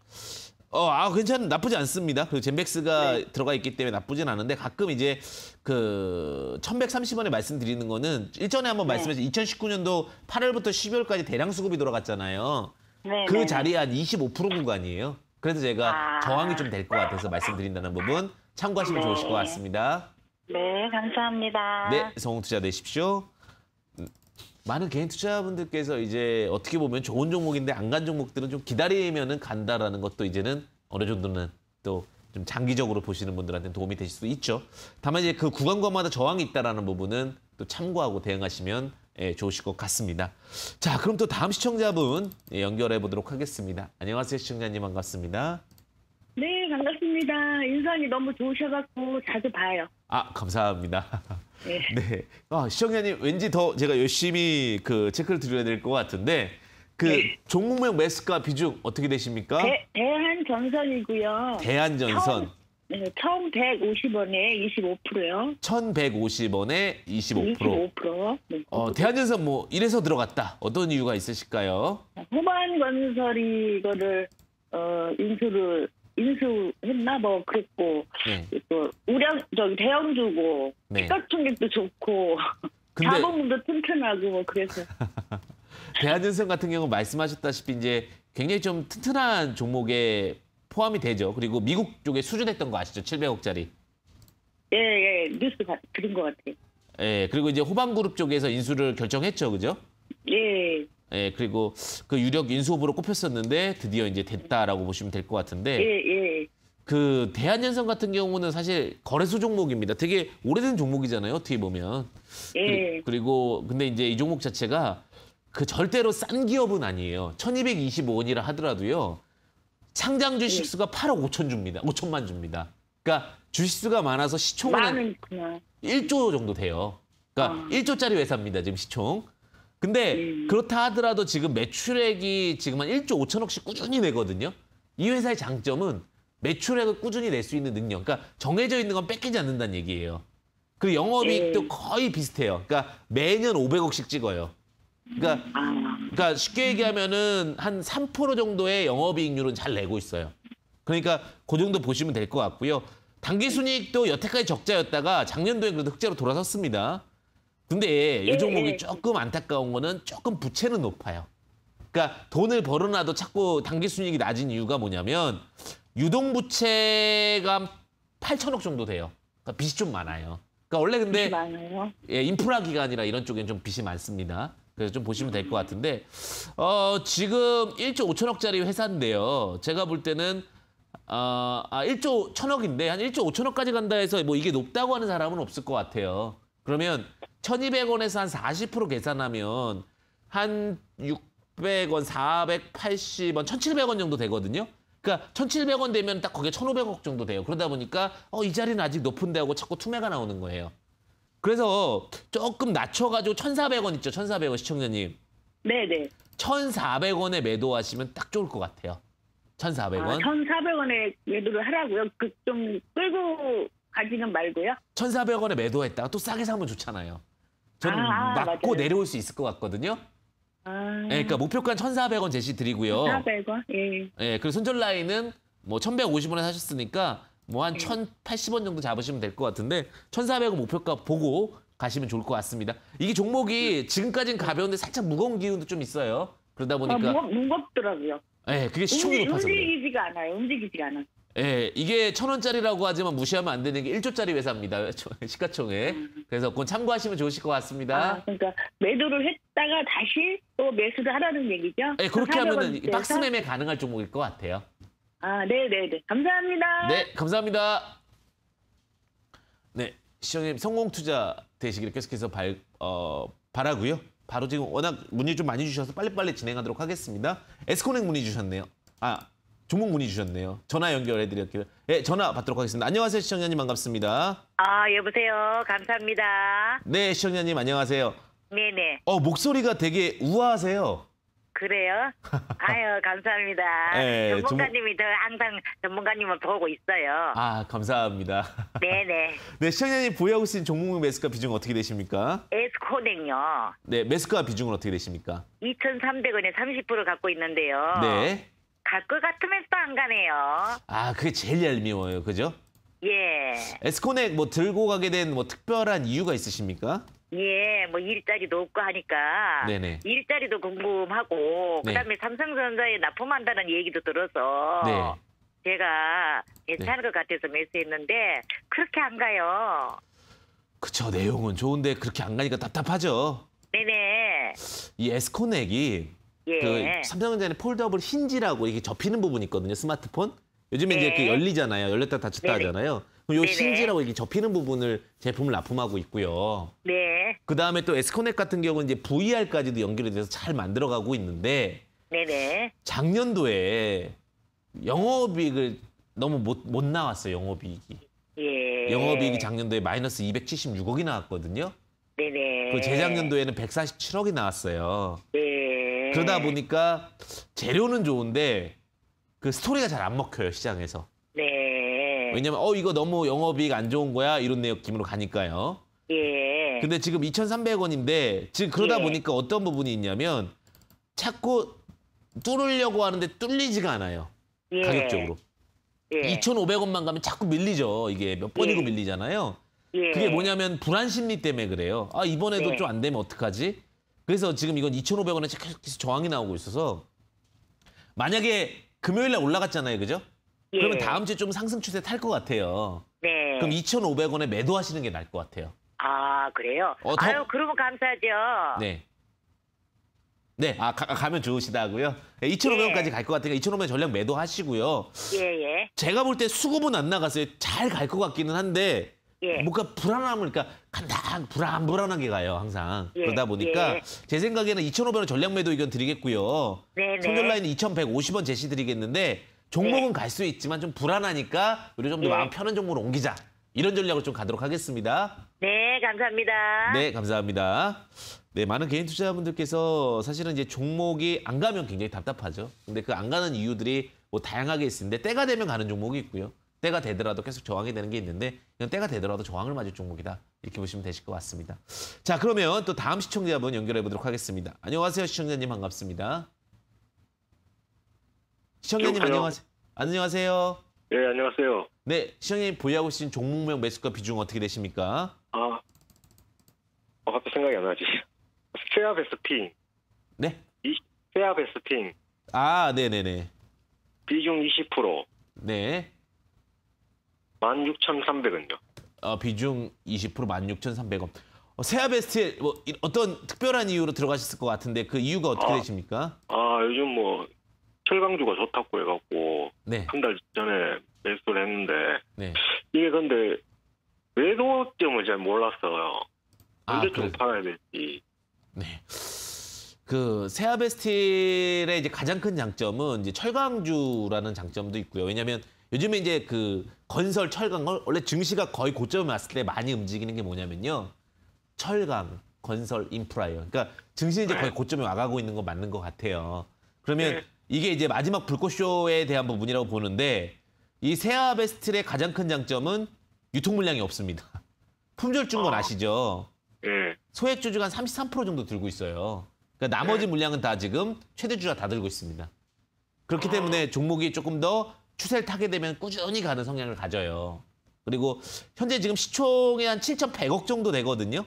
어, 아, 괜찮은, 나쁘지 않습니다. 그리고 젠백스가 네. 들어가 있기 때문에 나쁘진 않은데 가끔 이제 그 1130원에 말씀드리는 거는 일전에 한번 네. 말씀하신 2019년도 8월부터 12월까지 대량 수급이 돌아갔잖아요. 네, 그 네. 자리에 한 25% 공간이에요. 그래서 제가 아. 저항이 좀 될 것 같아서 말씀드린다는 부분 참고하시면 네. 좋으실 것 같습니다. 네, 감사합니다. 네, 성공 투자 되십시오. 음, 많은 개인 투자분들께서 이제 어떻게 보면 좋은 종목인데 안 간 종목들은 좀 기다리면은 간다라는 것도 이제는 어느 정도는 또 좀 장기적으로 보시는 분들한테 도움이 되실 수도 있죠. 다만 이제 그 구간과마다 저항이 있다라는 부분은 또 참고하고 대응하시면 예, 좋으실 것 같습니다. 자, 그럼 또 다음 시청자분 예, 연결해 보도록 하겠습니다. 안녕하세요, 시청자님 반갑습니다. 네, 반갑습니다. 인상이 너무 좋으셔갖고 자주 봐요. 아, 감사합니다. *laughs* 네. 네. 아, 시청자님 왠지 더 제가 열심히 그 체크를 드려야 될 것 같은데 그 네. 종목명 매스가 비중 어떻게 되십니까? 대, 대한전선이고요. 대한전선. 네, 1,150원에 25%요. 1,150원에 25%. 25%. 네. 어, 대한전선 뭐 이래서 들어갔다. 어떤 이유가 있으실까요? 호만건설이 이거를 어, 인수를 인수했나 뭐 그랬고 네. 또 우량 저기 대형주고 네. 시가 충격도 좋고 *laughs* 근데... 자본금도 튼튼하고 뭐 그래서 *laughs* 대한전선 같은 경우 말씀하셨다시피 이제 굉장히 좀 튼튼한 종목의 포함이 되죠. 그리고 미국 쪽에 수주됐던 거 아시죠? 700억짜리. 예, 예. 뉴스 가, 들은 것 같아요. 예, 그리고 이제 호반그룹 쪽에서 인수를 결정했죠. 그죠? 예. 예, 그리고 그 유력 인수 후보로 꼽혔었는데 드디어 이제 됐다라고 보시면 될 것 같은데. 예, 예. 그 대한연성 같은 경우는 사실 거래소 종목입니다. 되게 오래된 종목이잖아요. 어떻게 보면. 예. 그리고 근데 이제 이 종목 자체가 그 절대로 싼 기업은 아니에요. 1225원이라 하더라도요. 상장 예. 주식수가 8억 5천 줍니다. 5천만 줍니다. 그러니까 주식수가 많아서 시총은 만 1조 정도 돼요. 그러니까 어. 아. 1조짜리 회사입니다. 지금 시총. 근데 음. 그렇다 하더라도 지금 매출액이 지금 한 1조 5천억씩 꾸준히 내거든요. 이 회사의 장점은 매출액을 꾸준히 낼 수 있는 능력. 그러니까 정해져 있는 건 뺏기지 않는다는 얘기예요. 그리고 영업이익도 네. 거의 비슷해요. 그러니까 매년 500억씩 찍어요. 그러니까, 아. 그러니까 쉽게 얘기하면은 한 3% 정도의 영업이익률은 잘 내고 있어요. 그러니까 그 정도 보시면 될 것 같고요. 당기 순이익도 여태까지 적자였다가 작년도에 그래도 흑자로 돌아섰습니다. 근데 요 예, 종목이 예. 조금 안타까운 거는 조금 부채는 높아요. 그러니까 돈을 벌어놔도 자꾸 당기 순이익이 낮은 이유가 뭐냐면 유동 부채가 8천억 정도 돼요. 그러니까 빚이 좀 많아요. 그러니까 원래 근데 예, 인프라 기관이라 이런 쪽엔 좀 빚이 많습니다. 그래서 좀 보시면 될 것 같은데 어, 지금 1조 5천억짜리 회사인데요. 제가 볼 때는 어, 아, 1조 아, 1천억인데 한 1조 5천억까지 간다 해서 뭐 이게 높다고 하는 사람은 없을 것 같아요. 그러면 1,200원에서 한 40% 계산하면 한 600원, 480원, 1,700원 정도 되거든요. 그러니까 1,700원 되면 딱 거기에 1,500억 정도 돼요. 그러다 보니까 어, 이 자리는 아직 높은데 하고 자꾸 투매가 나오는 거예요. 그래서 조금 낮춰가지고 1,400원 있죠, 1,400원 시청자님. 네네. 1,400원에 매도하시면 딱 좋을 것 같아요. 1,400원. 아, 1,400원에 매도를 하라고요? 그 좀 끌고 가지는 말고요? 1,400원에 매도했다가 또 싸게 사면 좋잖아요. 저는 아, 맞고 아, 맞아요. 내려올 수 있을 것 같거든요. 아... 네, 그러니까 목표가 1,400원 제시 드리고요. 1,400원? 예. 예, 그리고 손절 라인은 뭐 1,150원에 사셨으니까 뭐한 1,080원 정도 잡으시면 될 것 같은데 1,400원 목표가 보고 가시면 좋을 것 같습니다. 이게 종목이 지금까지는 가벼운데 살짝 무거운 기운도 좀 있어요. 그러다 아, 보니까 아, 무겁, 더라고요 네, 예, 그게 시총이 높아서 그요 움직이지가 않아요. 움직이지가 않아. 예, 이게 천 원짜리라고 하지만 무시하면 안 되는 게 1조짜리 회사입니다. *laughs* 시가총액. 그래서 그건 참고하시면 좋으실 것 같습니다. 아, 그러니까 매도를 했다가 다시 또 매수를 하라는 얘기죠? 예, 그렇게 하면은 박스 매매 가능할 종목일 것 같아요. 아, 네, 네, 네. 감사합니다. 네, 감사합니다. 네, 시청님 성공 투자 되시기를 계속해서 발, 어, 바라고요. 바로 지금 워낙 문의 좀 많이 주셔서 빨리빨리 진행하도록 하겠습니다. 에스코넥 문의 주셨네요. 아, 종목 문의 주셨네요. 전화 연결해 드렸기를. 예, 전화 받도록 하겠습니다. 안녕하세요, 시청자님 반갑습니다. 아, 여보세요. 감사합니다. 네, 시청자님 안녕하세요. 네네. 네. 어, 목소리가 되게 우아하세요. 그래요? *laughs* 아유, 감사합니다. 예, 전문가님이 저 항상 전문가님을 보고 있어요. 아, 감사합니다. 네네. 네. *laughs* 네, 시청자님 보유하고 계신 종목 매스카 비중 어떻게 되십니까? 에스코넥요. 네, 매스카 비중은 어떻게 되십니까? 2,300원에 30% 갖고 있는데요. 네. 갈것 같으면 또안 가네요. 아, 그게 제일 얄미워요. 그죠? 예. 에스코넥 뭐 들고 가게 된 뭐 특별한 이유가 있으십니까? 예, 뭐 일자리도 없고 하니까 네네. 일자리도 궁금하고 네. 그다음에 삼성전자에 납품한다는 얘기도 들어서 네. 제가 괜찮을 예, 네. 것 같아서 매수했는데 그렇게 안 가요. 그쵸 내용은 좋은데 그렇게 안 가니까 답답하죠. 네네. 이 에스코넥이 예. 그 삼성전자의 폴더블 힌지라고 이게 접히는 부분이 있거든요 스마트폰. 요즘에 네. 이제 그 열리잖아요. 열렸다 닫혔다 네네. 하잖아요. 요네 신지라고 이게 렇 접히는 부분을 제품을 납품하고 있고요. 네. 그 다음에 또 에스코넥 같은 경우는 이제 VR까지도 연결이 돼서 잘 만들어가고 있는데. 네네. 작년도에 영업이익을 너무 못, 못 나왔어요, 영업이익이. 예. 영업이익이 작년도에 마이너스 276억이 나왔거든요. 네네. 그 재작년도에는 147억이 나왔어요. 네. 그러다 보니까 재료는 좋은데 그 스토리가 잘 안 먹혀요, 시장에서. 네. 왜냐면 어 이거 너무 영업이익 안 좋은 거야 이런 느낌으로 가니까요. 예. 근데 지금 2,300원인데 지금 그러다 예. 보니까 어떤 부분이 있냐면 자꾸 뚫으려고 하는데 뚫리지가 않아요. 예. 가격적으로. 예. 2,500원만 가면 자꾸 밀리죠. 이게 몇 번이고 예. 밀리잖아요. 예. 그게 뭐냐면 불안 심리 때문에 그래요. 아 이번에도 예. 좀안 되면 어떡하지? 그래서 지금 이건 2,500원에 계속 저항이 나오고 있어서 만약에 금요일날 올라갔잖아요, 그죠? 예. 그러면 다음 주에 좀 상승 추세 탈 것 같아요. 네. 그럼 2,500원에 매도하시는 게 나을 것 같아요. 아 그래요? 어, 더- 아유 그러면 감사하죠. 네. 네, 아, 가, 면 좋으시다고요? 2,500원까지 예, 예. 갈것 같으니까 2,500원 전략 매도하시고요. 예예 예. 제가 볼 때 수급은 안 나갔어요. 잘 갈 것 같기는 한데 예. 뭔가 불안함을 니까 그러니까 간당 불안 불안하게 가요 항상 예, 그러다 보니까 예. 제 생각에는 2,500원 전략 매도 의견 드리겠고요. 네네. 손절 라인 2,150원 제시 드리겠는데 종목은 네. 갈수 있지만 좀 불안하니까 우리 좀더 네. 마음 편한 종목으로 옮기자. 이런 전략을 좀 가도록 하겠습니다. 네, 감사합니다. 네, 감사합니다. 네, 많은 개인 투자자분들께서 사실은 이제 종목이 안 가면 굉장히 답답하죠. 근데 그 안 가는 이유들이 뭐 다양하게 있는데 때가 되면 가는 종목이 있고요. 때가 되더라도 계속 저항이 되는 게 있는데 이건 때가 되더라도 저항을 맞을 종목이다. 이렇게 보시면 되실 것 같습니다. 자, 그러면 또 다음 시청자분 연결해 보도록 하겠습니다. 안녕하세요, 시청자님 반갑습니다. 시청자님 안녕하세요. 안녕하세요. 네, 안녕하세요. 네, 시청자님 보유하고 계신 종목명 매수가 비중 어떻게 되십니까? 아, 어, 갑자기 생각이 안 나지. 세아베스팅. 네? 이, 세아베스팅. 아, 네네네. 비중 20%. 네. 16,300원요. 어, 비중 20% 16,300원. 어, 세아베스트 뭐 어떤 특별한 이유로 들어가셨을 것 같은데 그 이유가 어떻게 아, 되십니까? 아 요즘 뭐 철강주가 좋다고 해갖고 네. 한달 전에 매수를 했는데 네. 이게 근데 외도점을잘 몰랐어요. 언제쯤 아, 그... 팔아야 될지. 네. 그 세아베스틸의 이제 가장 큰 장점은 이제 철강주라는 장점도 있고요. 왜냐하면 요즘에 이제 그 건설 철강 어, 원래 증시가 거의 고점에 왔을 때 많이 움직이는 게 뭐냐면요. 철강, 건설, 인프라예요. 그러니까 증시 이제 네. 거의 고점에 와가고 있는 거 맞는 것 같아요. 그러면 네. 이게 이제 마지막 불꽃쇼에 대한 부분이라고 보는데 이 세아베스트의 가장 큰 장점은 유통 물량이 없습니다. *laughs* 품절 증건 아. 시죠 예. 소액 주주가 한 33% 정도 들고 있어요. 그러니까 나머지 예. 물량은 다 지금 최대 주주가 다 들고 있습니다. 그렇기 아. 때문에 종목이 조금 더 추세를 타게 되면 꾸준히 가는 성향을 가져요. 그리고 현재 지금 시총이 한 7,100억 정도 되거든요.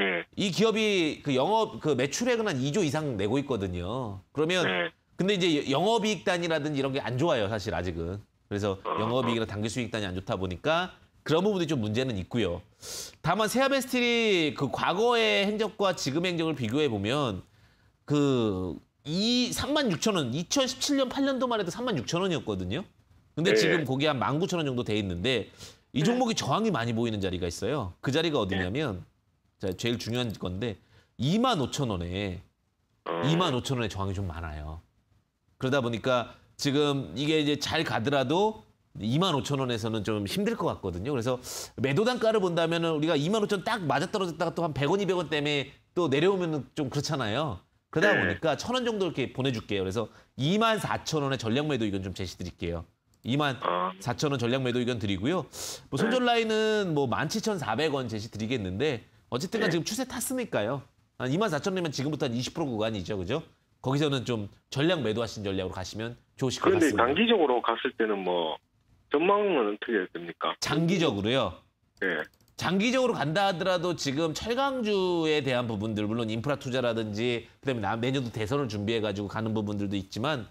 예. 이 기업이 그 영업 그 매출액은 한 2조 이상 내고 있거든요. 그러면 예. 근데 이제 영업이익단이라든지 이런 게 안 좋아요, 사실 아직은. 그래서 아. 영업이익이나 당기 수익단이 안 좋다 보니까 그런 부분이 좀 문제는 있고요. 다만 세아베스틸이 그 과거의 행적과 지금 행적을 비교해 보면 그이 3만 6천 원, 2017년 8년도만 해도 3만 6천 원이었거든요. 근데 네. 지금 거기 한 19,000원 정도 돼 있는데 이 종목이 저항이 많이 보이는 자리가 있어요. 그 자리가 어디냐면 자, 제일 중요한 건데 2만 5천 원에 2만 아. 5천 원에 저항이 좀 많아요. 그러다 보니까 지금 이게 이제 잘 가더라도 2만 5천 원에서는 좀 힘들 것 같거든요. 그래서 매도 단가를 본다면 우리가 2만 5천 딱 맞아떨어졌다가 또 한 100원, 200원 때문에 또 내려오면 좀 그렇잖아요. 그러다 네. 보니까 천 원 정도 이렇게 보내줄게요. 그래서 2만 4천 원의 전략 매도 의견 좀 제시 드릴게요. 2만 4천 원 전략 매도 의견 드리고요. 뭐 손절 라인은 뭐 17,400원 제시 드리겠는데 어쨌든 간 네. 지금 추세 탔으니까요. 한 2만 4천 원이면 지금부터 한 20% 구간이죠. 그죠? 거기서는 좀 전략 매도하신 전략으로 가시면 좋으실 것 같습니다. 그런데 장기적으로 갔을 때는 뭐 전망은 어떻게 됩니까? 장기적으로요? 네. 장기적으로 간다 하더라도 지금 철강주에 대한 부분들 물론 인프라 투자라든지 그다음에 내년도 대선을 준비해 가지고 가는 부분들도 있지만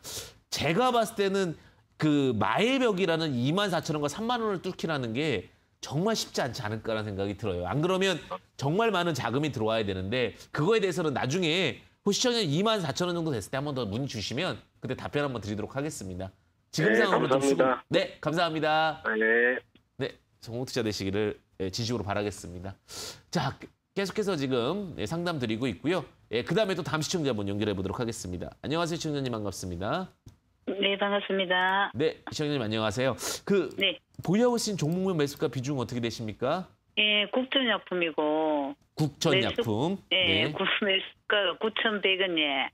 제가 봤을 때는 그 마일벽이라는 2만 4천 원과 3만 원을 뚫기라는 게 정말 쉽지 않지 않을까라는 생각이 들어요. 안 그러면 정말 많은 자금이 들어와야 되는데 그거에 대해서는 나중에 시청자 2만 4천 원 정도 됐을 때 한 번 더 문의 주시면 그때 답변 한번 드리도록 하겠습니다. 지금 네, 상황으로 감사합니다. 수고. 네, 감사합니다. 아, 네. 네, 성공 투자 되시기를 예, 진심으로 바라겠습니다. 자, 계속해서 지금 예, 상담 드리고 있고요. 예, 그다음에 또 다음 시청자분 연결해 보도록 하겠습니다. 안녕하세요, 시청자님 반갑습니다. 네, 반갑습니다. 네, 시청자님 안녕하세요. 그 네. 보유하고 계신 종목명 매수가 비중 어떻게 되십니까? 예, 국천약품이고국천약품 매수, 예, 네. 매수가 9,100원에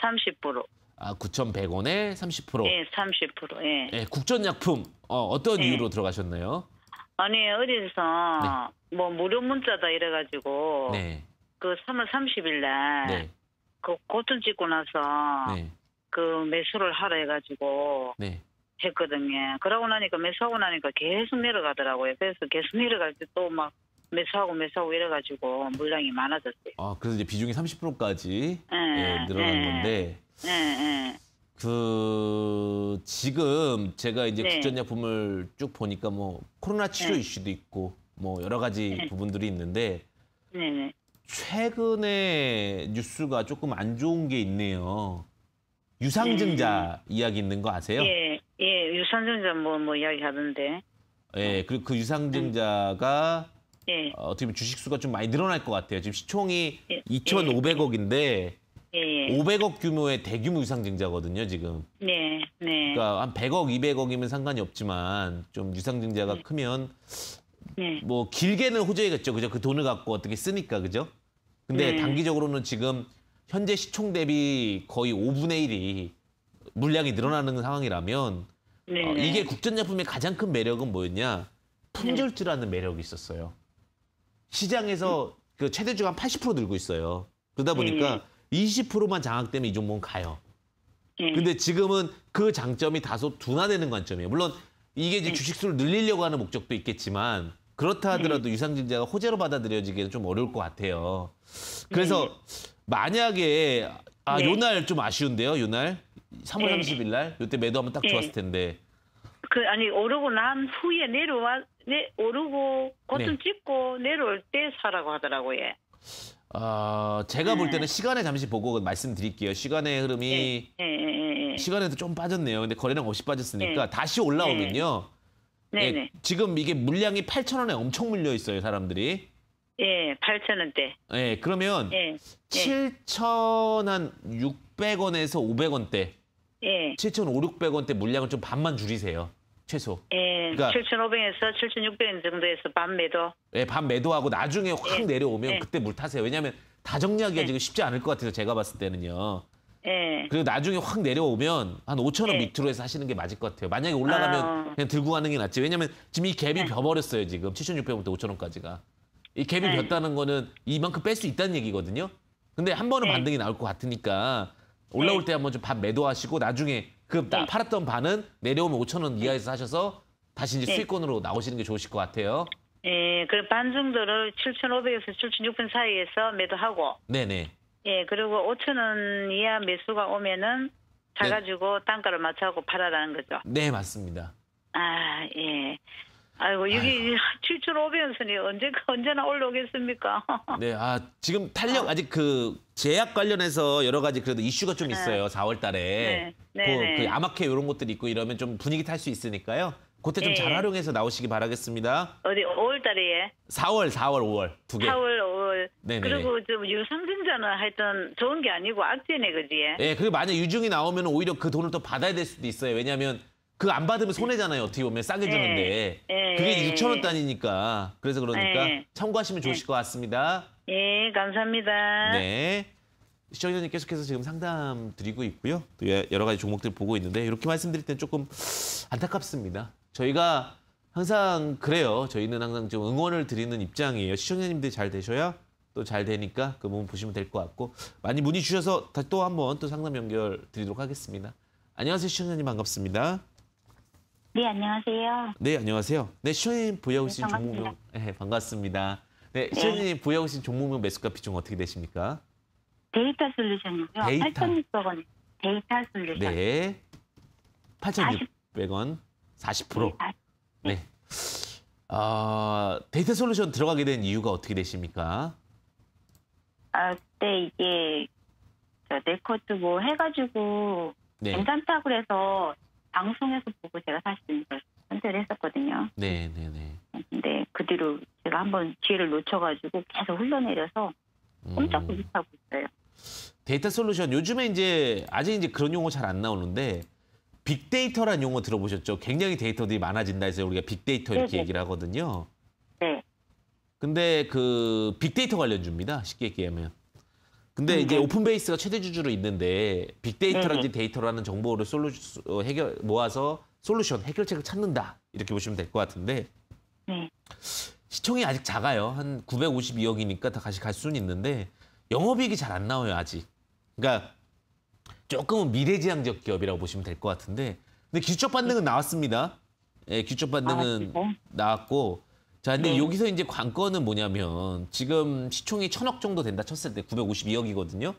30%. 예, 아, 9,100원에 30%. 예, 30%. 예. 예 국전약품. 어, 어떤 예. 이유로 들어가셨나요? 아니, 어디서 네. 뭐 무료 문자다 이래 가지고 네. 그 3월 30일 날그 고점 찍고 나서 네. 그 매수를 하라 해 가지고 네. 했거든요. 그러고 나니까 매수하고 나니까 계속 내려가더라고요. 그래서 계속 내려갈 때 또 막 매수하고 매수하고 이래가지고 물량이 많아졌어요. 아, 그래서 이제 비중이 30%까지 예, 예, 늘어난 예, 건데. 예, 예. 그 지금 제가 이제 네. 국전약품을 쭉 보니까 뭐 코로나 네. 치료 네. 이슈도 있고 뭐 여러 가지 네. 부분들이 있는데 네. 네. 최근에 뉴스가 조금 안 좋은 게 있네요. 유상증자 음. 이야기 있는 거 아세요? 예. 예, 유상증자 뭐, 뭐 이야기 하던데. 예, 그리고 그 유상증자가 예. 어, 어떻게 보면 주식 수가 좀 많이 늘어날 것 같아요. 지금 시총이 예. 2,500억인데 예. 500억 예, 예. 규모의 대규모 유상증자거든요, 지금. 네, 네. 그러니까 한 100억, 200억이면 상관이 없지만 좀 유상증자가 네. 크면 네. 뭐 길게는 호재겠죠, 그죠? 그 돈을 갖고 어떻게 쓰니까, 그죠? 근데 네. 단기적으로는 지금 현재 시총 대비 거의 5분의 1이 물량이 늘어나는 상황이라면 어, 네. 이게 국전제품의 가장 큰 매력은 뭐였냐? 품절주라는 네. 매력이 있었어요. 시장에서 음. 그 최대주가 한 80% 늘고 있어요. 그러다 네. 보니까 네네. 20%만 장악되면 이 종목은 가요. 네네. 근데 지금은 그 장점이 다소 둔화되는 관점이에요. 물론 이게 이제 주식수를 늘리려고 하는 목적도 있겠지만 그렇다 하더라도 네. 유상증자가 호재로 받아들여지기는 좀 어려울 것 같아요. 그래서 네. 만약에 아, 네. 요날 좀 아쉬운데요, 요날. 3월 네. 30일 날 이때 매도하면 딱 예. 좋았을 텐데. 그 아니 오르고 난 후에 내려와 내 오르고 고점 네. 찍고 내려올 때 사라고 하더라고요. 예. 아 제가 볼 음. 때는 네. 시간에 잠시 보고 말씀드릴게요. 시간의 흐름이 네. 시간에도 좀 빠졌네요. 근데 거래량 없이 빠졌으니까 다시 올라오면요. 네, 네. 지금 이게 물량이 8천 원에 엄청 물려 있어요, 사람들이. 예, 8천 원대. 예, 그러면 7천 한 600원에서 500원대. 예. 천5 0 0원대 물량을 좀 반만 줄이세요. 최소. 예. 그러니까 7,500에서 7,600원 정도에서 반 매도. 예, 반 매도하고 나중에 확 예. 내려오면 예. 그때 물 타세요. 왜냐하면 다 정리하기가 예. 지금 쉽지 않을 것 같아서 제가 봤을 때는요. 예. 그리고 나중에 확 내려오면 한 5천 원 예. 밑으로 해서 하시는 게 맞을 것 같아요. 만약에 올라가면 어... 그냥 들고 가는 게 낫지. 왜냐면 지금 이 갭이 예. 벼버렸어요. 지금 7,600원부터 5천 원까지가. 이 갭이 예. 벼다는 거는 이만큼 뺄 수 있다는 얘기거든요. 근데 한 번은 예. 반등이 나올 것 같으니까 올라올 네. 때 한번 좀반 매도하시고 나중에 그 네. 팔았던 반은 내려오면 5천 원 네. 이하에서 하셔서 다시 이제 네. 수익권으로 나오시는 게 좋으실 것 같아요. 예, 그럼 반 정도를 7,500에서 7,600 사이에서 매도하고. 네네. 예, 그리고 5천원 이하 매수가 오면은 네. 사가지고 네. 단가를 맞춰하고 팔아라는 거죠. 네, 맞습니다. 아, 예. 아이고 이게 7,500원선이 언제 언제나 올라오겠습니까? *laughs* 네, 아 지금 탄력 아직 그 제약 관련해서 여러 가지 그래도 이슈가 좀 네. 있어요. 네. 4월달에 네. 네, 그, 네, 그 아마케 네. 이런 것들이 있고 이러면 좀 분위기 탈 수 있으니까요. 그때 좀 잘 활용해서 나오시기 바라겠습니다. 어디 5월달에? 4월, 예? 4월, 5월 두 개. 4월, 5월. 네 그리고 좀 유상증자는 하여튼 좋은 게 아니고 악재네 그지? 예, 그게 만약 유증이 나오면 오히려 그 돈을 또 받아야 될 수도 있어요. 왜냐하면 그거 안 받으면 손해잖아요. 어떻게 보면 싸게 예, 주는데. 예, 그게 6천 예. 원 단위니까. 그래서 그러니까 예. 참고하시면 좋으실 것 같습니다. 예, 감사합니다. 네. 시청자님 계속해서 지금 상담 드리고 있고요. 또 여러 가지 종목들 보고 있는데 이렇게 말씀드릴 때는 조금 안타깝습니다. 저희가 항상 그래요. 저희는 항상 좀 응원을 드리는 입장이에요. 시청자님들이 잘 되셔야 또 잘 되니까 그 부분 보시면 될 것 같고 많이 문의 주셔서 다시 또 한번 또 상담 연결 드리도록 하겠습니다. 안녕하세요. 시청자님 반갑습니다. 네, 안녕하세요. 네, 안녕하세요. 네, 시원님 부여우신 네, 종목명. 네, 반갑습니다. 네, 네. 시원님 부여우신 종목명 매수가 비중 어떻게 되십니까? 데이터 솔루션이고요. 데이터. 8,600원. 데이터 솔루션. 네. 8,600원. 40%. 네. 네. 아, 어, 데이터 솔루션 들어가게 된 이유가 어떻게 되십니까? 아, 그때 이게 네코트 뭐 해가지고 네. 괜찮다고 그서 방송에서 보고 제가 사실 이걸 선택을 했었거든요. 네, 네, 네. 근데 그 뒤로 제가 한번 기회를 놓쳐가지고 계속 흘러내려서 음. 꼼짝도 못하고 있어요. 데이터 솔루션 요즘에 이제 아직 이제 그런 용어 잘 안 나오는데 빅데이터란 용어 들어보셨죠? 굉장히 데이터들이 많아진다 해서 우리가 빅데이터 이렇게 네네. 얘기를 하거든요. 네. 근데 그 빅데이터 관련주니다 쉽게 얘기하면. 근데 음, 이제 네. 오픈 베이스가 최대 주주로 있는데 빅데이터라든지 음, 음. 데이터라는 정보를 솔루 어, 해결 모아서 솔루션 해결책을 찾는다 이렇게 보시면 될 것 같은데 네. 시청이 아직 작아요 한 952억이니까 다 같이 갈 수는 있는데 영업이익이 잘 안 나와요 아직 그러니까 조금은 미래지향적 기업이라고 보시면 될 것 같은데 근데 기초 반등은 나왔습니다 예, 기초 반등은 아, 나왔고 자, 근데 네. 여기서 이제 관건은 뭐냐면 지금 시총이 천억 정도 된다 쳤을 때 952억이거든요.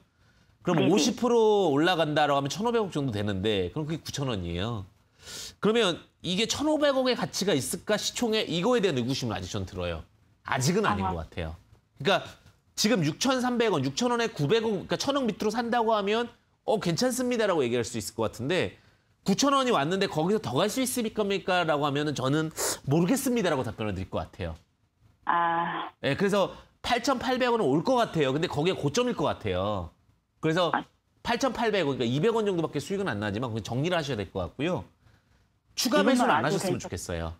그럼 네. 50% 올라간다라고 하면 1,500억 정도 되는데 그럼 그게 9천원이에요 그러면 이게 1,500억의 가치가 있을까 시총에 이거에 대한 의구심을 아직 전 들어요. 아직은 아닌 아하. 것 같아요. 그러니까 지금 6,300원, 6,000원에 900원, 그러니까 1,000억 밑으로 산다고 하면 어 괜찮습니다라고 얘기할 수 있을 것 같은데 9천 원이 왔는데 거기서 더 갈 수 있을 겁니까? 라고 하면은 저는 모르겠습니다라고 답변을 드릴 것 같아요. 아. 네, 그래서 8,800원은 올 것 같아요. 근데 거기에 고점일 것 같아요. 그래서 8,800원, 아. 그러니까 200원 정도밖에 수익은 안 나지만 그건 정리를 하셔야 될 것 같고요. 추가 매수를 안 하셨으면 좋겠어요.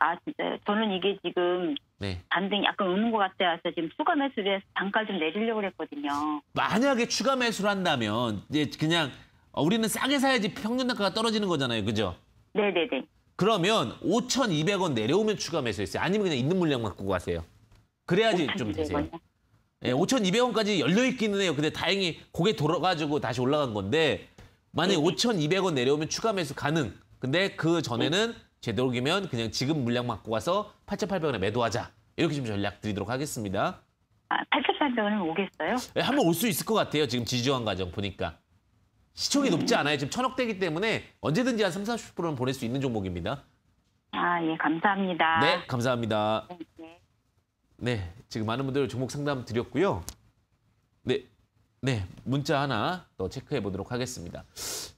아, 진짜요? 저는 이게 지금 네. 반등이 약간 오는 것 같아서 지금 추가 매수를 해서 단가 를좀 내리려고 했거든요. 만약에 추가 매수를 한다면 이제 그냥 어, 우리는 싸게 사야지 평균 단가가 떨어지는 거잖아요. 그죠? 네네네. 그러면 5,200원 내려오면 추가 매수했어요. 아니면 그냥 있는 물량만 갖고 가세요. 그래야지 좀 되세요. 5 이요? 예, 5,200원까지 열려 있기는 해요. 근데 다행히 고개 돌아가지고 다시 올라간 건데 만약에 5,200원 내려오면 추가 매수 가능. 근데 그 전에는 제대로기면 그냥 지금 물량만 갖고 가서 8,800원에 매도하자. 이렇게 좀 전략 드리도록 하겠습니다. 아, 8,800원은 오겠어요? 예, 한번 올 수 있을 것 같아요. 지금 지지한 과정 보니까. 시총이 높지 않아요. 지금 천억대기 때문에 언제든지 한 3, 40%는 보낼 수 있는 종목입니다. 아, 예, 감사합니다. 네, 감사합니다. 네, 네. 네. 지금 많은 분들 종목 상담 드렸고요. 네, 네, 문자 하나 더 체크해 보도록 하겠습니다.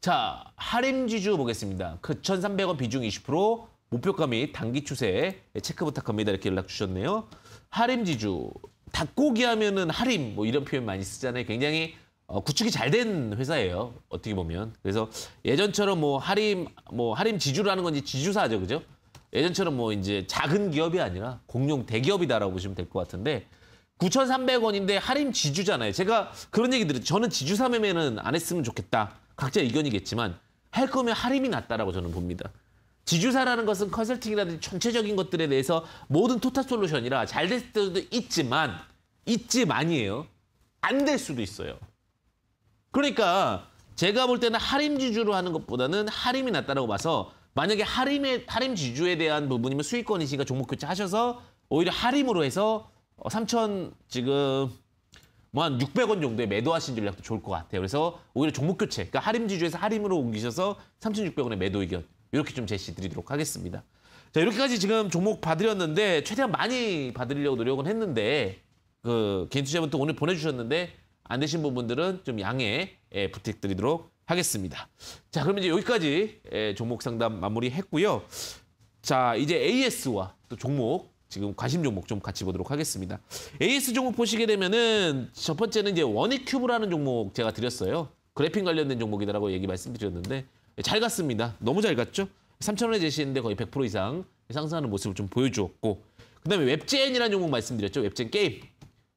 자, 하림지주 보겠습니다. 그 1,300원 비중 20%, 목표가 및 단기 추세 체크 부탁합니다. 이렇게 연락 주셨네요. 하림지주, 닭고기 하면은 하림 뭐 이런 표현 많이 쓰잖아요. 굉장히 어, 구축이 잘 된 회사예요. 어떻게 보면. 그래서 예전처럼 뭐 하림 뭐 하림 지주라는 건지 지주사죠. 그죠? 예전처럼 뭐 이제 작은 기업이 아니라 공룡 대기업이다라고 보시면 될 것 같은데 9,300원인데 할인 지주잖아요. 제가 그런 얘기 들었죠. 저는 지주 사매매는안 했으면 좋겠다. 각자 의견이겠지만 할 거면 할인이 낫다라고 저는 봅니다. 지주사라는 것은 컨설팅이라든지 전체적인 것들에 대해서 모든 토탈 솔루션이라 잘될 때도 있지만 있지만이에요. 안 될 수도 있어요. 그러니까 제가 볼 때는 하림지주로 하는 것보다는 하림이 낫다라고 봐서 만약에 하림의 하림지주에 대한 부분이면 수익권이시니까 종목 교체하셔서 오히려 하림으로 해서 3천 어, 지금 뭐 한 600원 정도에 매도하신 전략도 좋을 것 같아요. 그래서 오히려 종목 교체, 그러니까 하림지주에서 하림으로 옮기셔서 3,600원에 매도 의견 이렇게 좀 제시드리도록 하겠습니다. 자 이렇게까지 지금 종목 봐드렸는데 최대한 많이 봐드리려고 노력은 했는데 그 개인 투자분들 오늘 보내주셨는데 안 되신 부분들은 좀 양해 예, 부탁드리도록 하겠습니다. 자, 그러면 이제 여기까지 예, 종목 상담 마무리했고요. 자, 이제 AS와 또 종목 지금 관심 종목 좀 같이 보도록 하겠습니다. AS 종목 보시게 되면은 첫 번째는 이제 원익큐브라는 종목 제가 드렸어요. 그래핀 관련된 종목이라고 얘기 말씀드렸는데 예, 잘 갔습니다. 너무 잘 갔죠? 3,000원에 제시했는데 거의 100% 이상 상승하는 모습을 좀 보여주었고 그다음에 웹젠이라는 종목 말씀드렸죠. 웹젠 게임.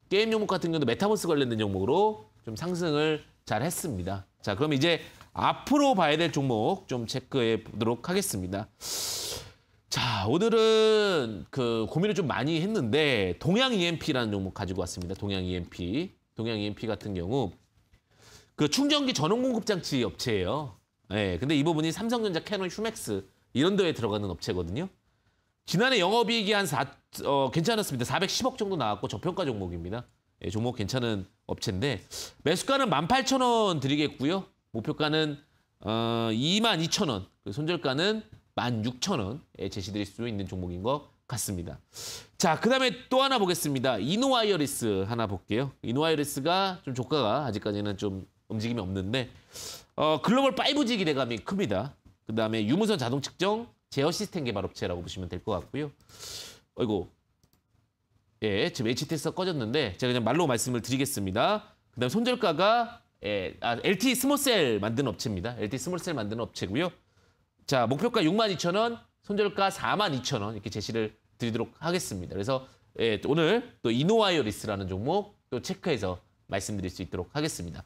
게임 종목 같은 경우도 메타버스 관련된 종목으로 좀 상승을 잘 했습니다. 자, 그럼 이제 앞으로 봐야 될 종목 좀 체크해 보도록 하겠습니다. 자, 오늘은 그 고민을 좀 많이 했는데 동양 EMP라는 종목 가지고 왔습니다. 동양 EMP. 동양 EMP 같은 경우 그 충전기 전원 공급 장치 업체예요. 예. 네, 근데 이 부분이 삼성전자, 캐논, 휴맥스 이런 데에 들어가는 업체거든요. 지난해 영업이익이 한 4, 어, 괜찮았습니다. 410억 정도 나왔고 저평가 종목입니다. 예, 종목 괜찮은 업체인데 매수가는 18,000원 드리겠고요. 목표가는 어, 22,000원, 손절가는 16,000원에 예, 제시드릴 수 있는 종목인 것 같습니다. 자, 그 다음에 또 하나 보겠습니다. 이노와이어리스 하나 볼게요. 이노와이어리스가 좀 조가가 아직까지는 좀 움직임이 없는데 어, 글로벌 5G 기대감이 큽니다. 그 다음에 유무선 자동 측정, 제어 시스템 개발 업체라고 보시면 될 것 같고요. 아이고, 예, 지금 HTS가 꺼졌는데 제가 그냥 말로 말씀을 드리겠습니다. 그다음 손절가가 예, 아, LT 스몰셀 만드 업체입니다. LT 스몰셀 만드 업체고요. 자, 목표가 6 2 0원 손절가 4 2 0원 이렇게 제시를 드리도록 하겠습니다. 그래서 예, 오늘 또 이노와이어리스라는 종목 또 체크해서 말씀드릴 수 있도록 하겠습니다.